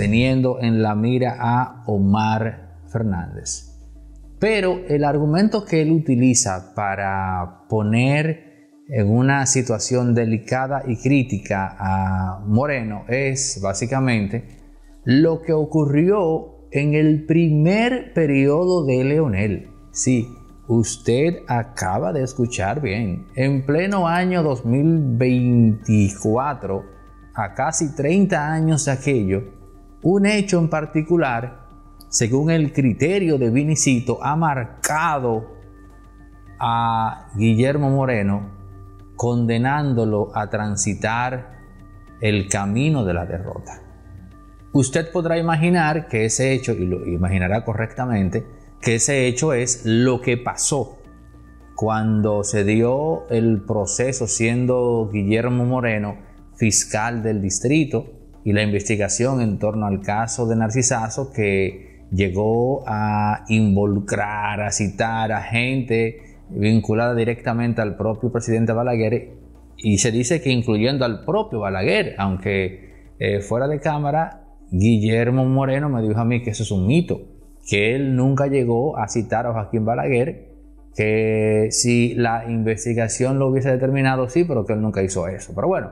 teniendo en la mira a Omar Fernández. Pero el argumento que él utiliza para poner en una situación delicada y crítica a Moreno es básicamente lo que ocurrió en el primer periodo de Leonel. Sí, usted acaba de escuchar bien. En pleno año 2024, a casi 30 años de aquello, un hecho en particular, según el criterio de Vinicito, ha marcado a Guillermo Moreno condenándolo a transitar el camino de la derrota. Usted podrá imaginar que ese hecho, y lo imaginará correctamente, que ese hecho es lo que pasó cuando se dio el proceso siendo Guillermo Moreno fiscal del distrito y la investigación en torno al caso de Narcisazo que llegó a involucrar, a citar a gente vinculada directamente al propio presidente Balaguer y se dice que incluyendo al propio Balaguer, aunque eh, fuera de cámara, Guillermo Moreno me dijo a mí que eso es un mito, que él nunca llegó a citar a Joaquín Balaguer, que si la investigación lo hubiese determinado, sí, pero que él nunca hizo eso. Pero bueno,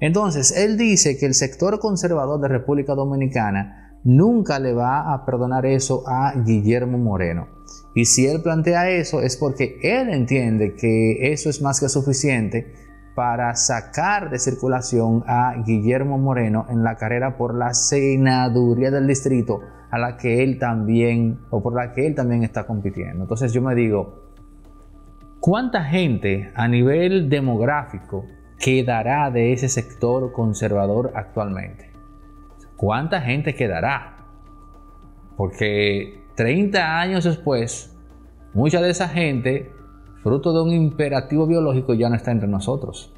entonces, él dice que el sector conservador de República Dominicana nunca le va a perdonar eso a Guillermo Moreno. Y si él plantea eso es porque él entiende que eso es más que suficiente para sacar de circulación a Guillermo Moreno en la carrera por la senaduría del distrito a la que él también o por la que él también está compitiendo. Entonces yo me digo, ¿cuánta gente a nivel demográfico quedará de ese sector conservador actualmente? ¿Cuánta gente quedará? Porque 30 años después, mucha de esa gente, fruto de un imperativo biológico, ya no está entre nosotros.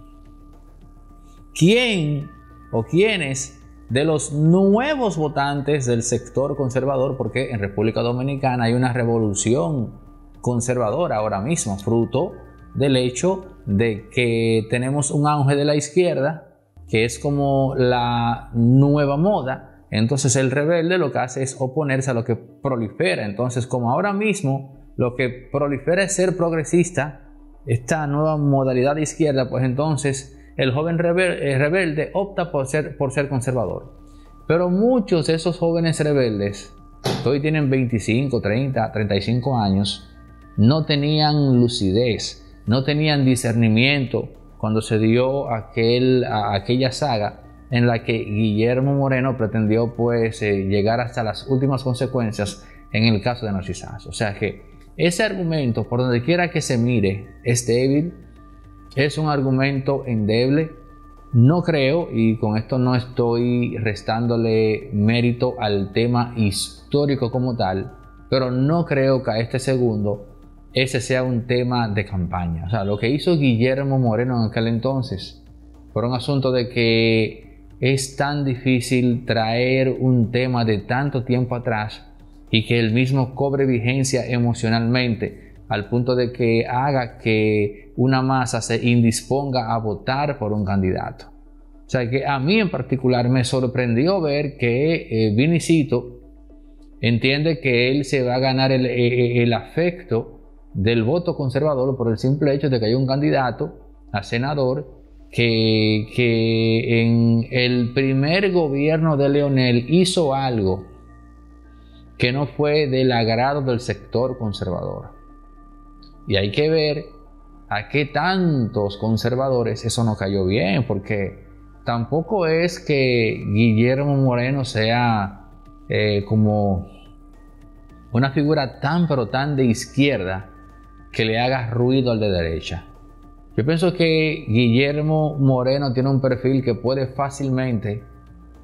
¿Quién o quiénes de los nuevos votantes del sector conservador, porque en República Dominicana hay una revolución conservadora ahora mismo, fruto del hecho de que tenemos un auge de la izquierda, que es como la nueva moda, entonces el rebelde lo que hace es oponerse a lo que prolifera. Entonces, como ahora mismo lo que prolifera es ser progresista, esta nueva modalidad de izquierda, pues entonces el joven eh, rebelde, opta por ser, por ser conservador. Pero muchos de esos jóvenes rebeldes, hoy tienen 25, 30, 35 años, no tenían lucidez, no tenían discernimiento cuando se dio aquel, aquella saga en la que Guillermo Moreno pretendió pues eh, llegar hasta las últimas consecuencias en el caso de Narcisas. O sea que ese argumento, por donde quiera que se mire, es débil, es un argumento endeble. No creo, y con esto no estoy restándole mérito al tema histórico como tal, pero no creo que a este segundo ese sea un tema de campaña. O sea, lo que hizo Guillermo Moreno en aquel entonces fue un asunto de que es tan difícil traer un tema de tanto tiempo atrás y que el mismo cobre vigencia emocionalmente al punto de que haga que una masa se indisponga a votar por un candidato. O sea que a mí en particular me sorprendió ver que eh, Vinicito entiende que él se va a ganar el eh, eh, afecto del voto conservador por el simple hecho de que hay un candidato a senador que, en el primer gobierno de Leonel hizo algo que no fue del agrado del sector conservador. Y hay que ver a qué tantos conservadores eso no cayó bien, porque tampoco es que Guillermo Moreno sea eh, como una figura tan pero tan de izquierda que le haga ruido al de derecha. Yo pienso que Guillermo Moreno tiene un perfil que puede fácilmente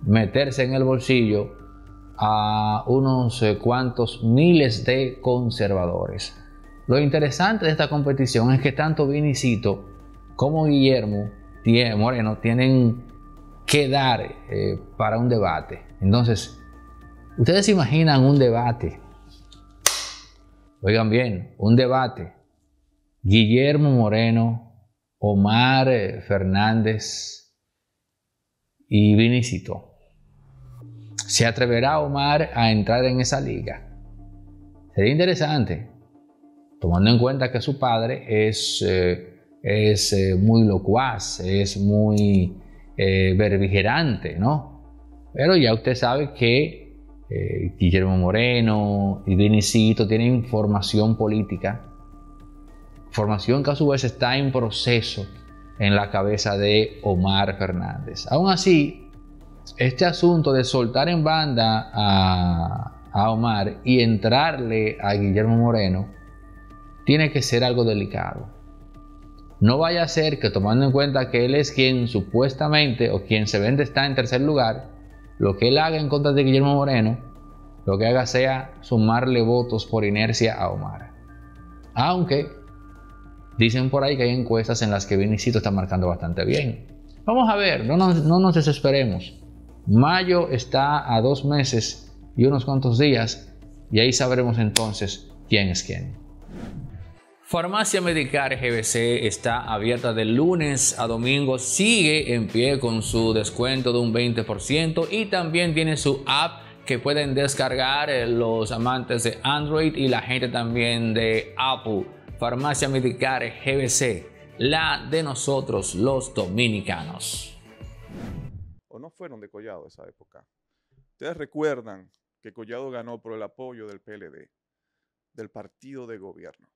meterse en el bolsillo a unos eh, cuantos miles de conservadores. Lo interesante de esta competición es que tanto Vinicito como Guillermo Moreno tienen que dar eh, para un debate. Entonces, ustedes imaginan un debate. Oigan bien, un debate Guillermo Moreno, Omar eh, Fernández y Vinicito. ¿Se atreverá Omar a entrar en esa liga? Sería interesante, tomando en cuenta que su padre es, eh, es eh, muy locuaz, es muy verbigerante, ¿no? Pero ya usted sabe que Guillermo Moreno y Vinicito tienen formación política formación que está en proceso en la cabeza de Omar Fernández. Aún así, este asunto de soltar en banda a, a Omar y entrarle a Guillermo Moreno tiene que ser algo delicado. No vaya a ser que tomando en cuenta que él es quien supuestamente o quien se vende está en tercer lugar, lo que él haga en contra de Guillermo Moreno, lo que haga sea sumarle votos por inercia a Omar. Aunque Dicen por ahí que hay encuestas en las que Vinicito está marcando bastante bien. Vamos a ver, no nos, no nos desesperemos. Mayo está a dos meses y unos cuantos días y ahí sabremos entonces quién es quién. Farmacia Medicar GBC está abierta de lunes a domingo, sigue en pie con su descuento de un 20% y también tiene su app que pueden descargar eh, los amantes de Android y la gente también de Apple. Farmacia Medicar GBC, la de nosotros los dominicanos. O no fueron de Collado esa época. Ustedes recuerdan que Collado ganó por el apoyo del PLD, del partido de gobierno.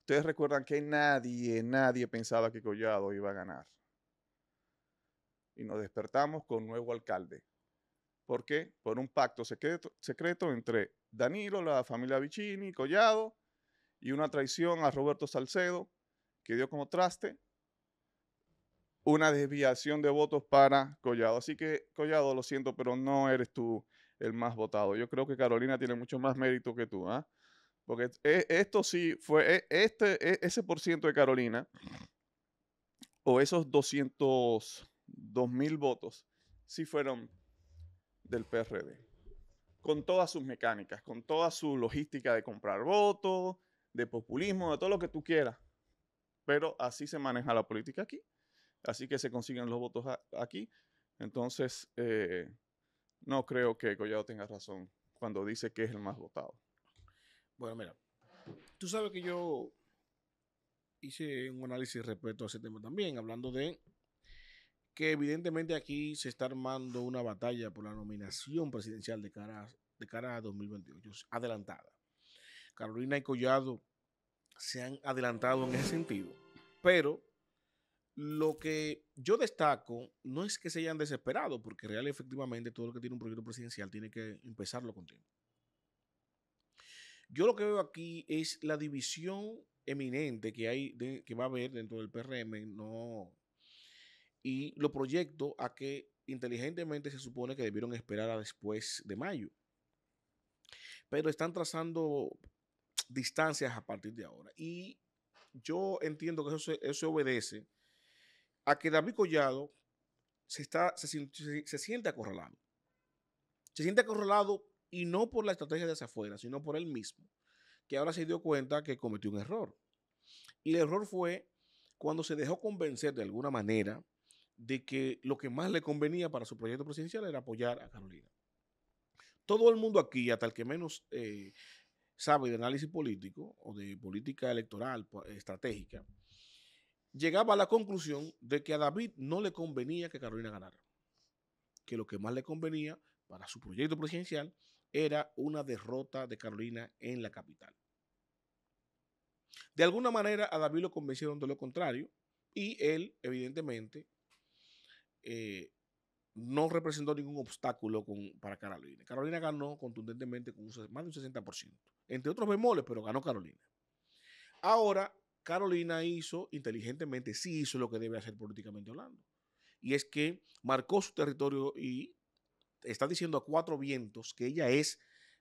Ustedes recuerdan que nadie, nadie pensaba que Collado iba a ganar. Y nos despertamos con nuevo alcalde. ¿Por qué? Por un pacto secreto, secreto entre Danilo, la familia Vicini, Collado y una traición a Roberto Salcedo, que dio como traste una desviación de votos para Collado. Así que, Collado, lo siento, pero no eres tú el más votado. Yo creo que Carolina tiene mucho más mérito que tú, ¿ah? Porque e, esto sí fue, e, este, e, ese por ciento de Carolina, o esos 202 mil votos, sí fueron del PRD. Con todas sus mecánicas, con toda su logística de comprar votos, de populismo, de todo lo que tú quieras. Pero así se maneja la política aquí. Así que se consiguen los votos aquí. Entonces, eh, no creo que Collado tenga razón cuando dice que es el más votado. Bueno, mira, tú sabes que yo hice un análisis respecto a ese tema también, hablando de que evidentemente aquí se está armando una batalla por la nominación presidencial de cara, de cara a 2028, adelantada. Carolina y Collado se han adelantado en ese sentido. Pero lo que yo destaco no es que se hayan desesperado, porque real efectivamente todo lo que tiene un proyecto presidencial tiene que empezarlo con tiempo. Yo lo que veo aquí es la división eminente que hay, que va a haber dentro del PRM, no, y lo proyecto a que inteligentemente se supone que debieron esperar a después de mayo. Pero están trazando distancias a partir de ahora. Y yo entiendo que eso, eso obedece a que David Collado se, está, se, siente acorralado. Se siente acorralado y no por la estrategia de hacia afuera, sino por él mismo, que ahora se dio cuenta que cometió un error. Y el error fue cuando se dejó convencer de alguna manera de que lo que más le convenía para su proyecto presidencial era apoyar a Carolina. Todo el mundo aquí, hasta el que menos eh, sabe de análisis político o de política electoral estratégica, llegaba a la conclusión de que a David no le convenía que Carolina ganara, que lo que más le convenía para su proyecto presidencial era una derrota de Carolina en la capital. De alguna manera a David lo convencieron de lo contrario y él, evidentemente, eh, no representó ningún obstáculo para Carolina. Carolina ganó contundentemente con más de un 60%, entre otros bemoles, pero ganó Carolina. Ahora, Carolina hizo inteligentemente, sí hizo lo que debe hacer políticamente hablando. Y es que marcó su territorio y está diciendo a cuatro vientos que ella es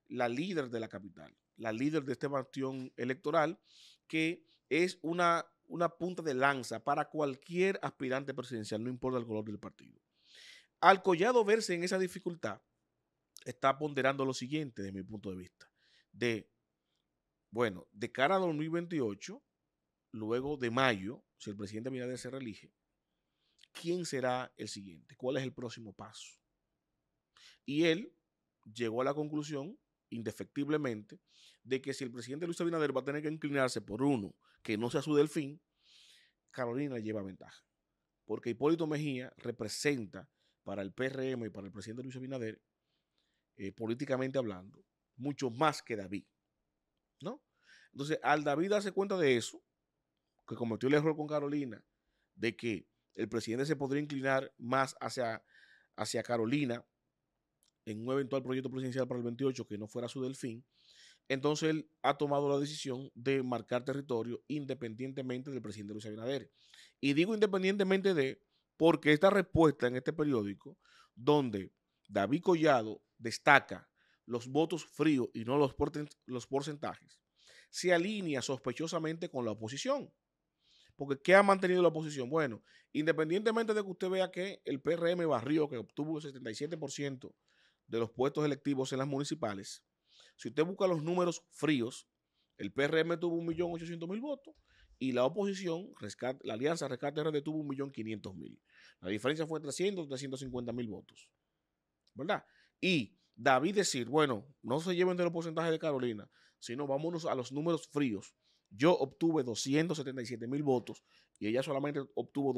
la líder de la capital, la líder de este bastión electoral, que es una punta de lanza para cualquier aspirante presidencial, no importa el color del partido. Al Collado verse en esa dificultad, está ponderando lo siguiente desde mi punto de vista. De, bueno, de cara a 2028, luego de mayo, si el presidente Binader se reelige, ¿quién será el siguiente? ¿Cuál es el próximo paso? Y él llegó a la conclusión, indefectiblemente, de que si el presidente Luis Abinader va a tener que inclinarse por uno que no sea su delfín, Carolina lleva ventaja. Porque Hipólito Mejía representa para el PRM y para el presidente Luis Abinader, eh, políticamente hablando, mucho más que David. ¿No? Entonces, al David darse cuenta de eso, que cometió el error con Carolina, de que el presidente se podría inclinar más hacia, hacia Carolina en un eventual proyecto presidencial para el 28 que no fuera su delfín, entonces él ha tomado la decisión de marcar territorio independientemente del presidente Luis Abinader. Y digo independientemente de, porque esta respuesta en este periódico, donde David Collado destaca los votos fríos y no los, porcentajes, se alinea sospechosamente con la oposición. Porque ¿qué ha mantenido la oposición? Bueno, independientemente de que usted vea que el PRM barrió, que obtuvo el 77% de los puestos electivos en las municipales, si usted busca los números fríos, el PRM tuvo 1.800.000 votos y la oposición, la Alianza Rescate RD, tuvo 1.500.000. La diferencia fue 300, 350.000 votos. ¿Verdad? Y David decir, bueno, no se lleven de los porcentajes de Carolina, sino vámonos a los números fríos. Yo obtuve 277.000 votos y ella solamente obtuvo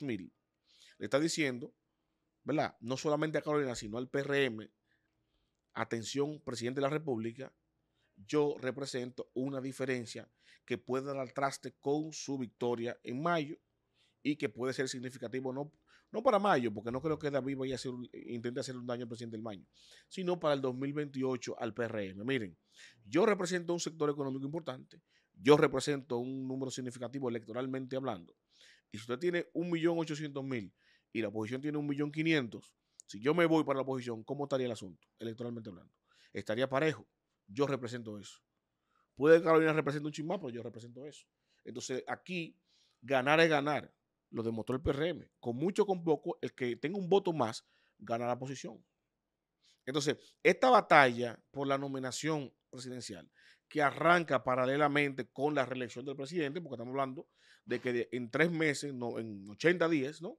mil Le está diciendo, ¿verdad? No solamente a Carolina, sino al PRM, atención, presidente de la República, yo represento una diferencia que puede dar traste con su victoria en mayo y que puede ser significativo no, no para mayo, porque no creo que David vaya a hacer, eh, intente hacer un daño al presidente del mayo, sino para el 2028 al PRM. Miren, yo represento un sector económico importante, yo represento un número significativo electoralmente hablando, y si usted tiene 1.800.000 y la oposición tiene 1.500.000, si yo me voy para la oposición, ¿cómo estaría el asunto electoralmente hablando? Estaría parejo yo represento eso. Puede que Carolina represente un chimbazo pero yo represento eso. Entonces, aquí, ganar es ganar. Lo demostró el PRM. Con mucho o con poco, el que tenga un voto más, gana la posición. Entonces, esta batalla por la nominación presidencial, que arranca paralelamente con la reelección del presidente, porque estamos hablando de que en tres meses, no, en 80 días, ¿no?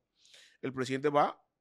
El presidente va